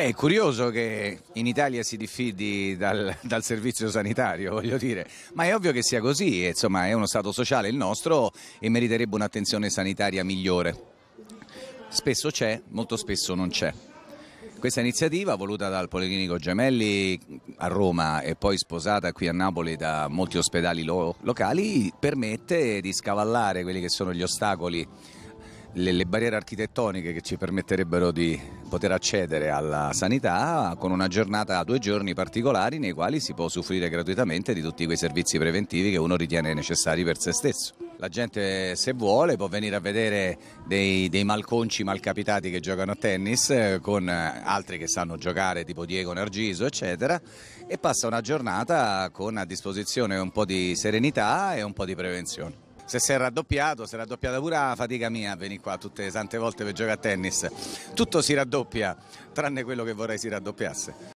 È curioso che in Italia si diffidi dal, dal, servizio sanitario, voglio dire, ma è ovvio che sia così, insomma è uno Stato sociale il nostro e meriterebbe un'attenzione sanitaria migliore. Spesso c'è, molto spesso non c'è. Questa iniziativa voluta dal Policlinico Gemelli a Roma e poi sposata qui a Napoli da molti ospedali lo- locali permette di scavallare quelli che sono gli ostacoli le, le, barriere architettoniche che ci permetterebbero di poter accedere alla sanità con una giornata a due giorni particolari nei quali si può usufruire gratuitamente di tutti quei servizi preventivi che uno ritiene necessari per se stesso. La gente se vuole può venire a vedere dei, dei malconci malcapitati che giocano a tennis eh, con altri che sanno giocare tipo Diego Nargiso eccetera e passa una giornata con a disposizione un po' di serenità e un po' di prevenzione se si è raddoppiato, si è raddoppiata pure la fatica mia vieni qua tutte le tante volte per giocare a tennis. Tutto si raddoppia, tranne quello che vorrei si raddoppiasse.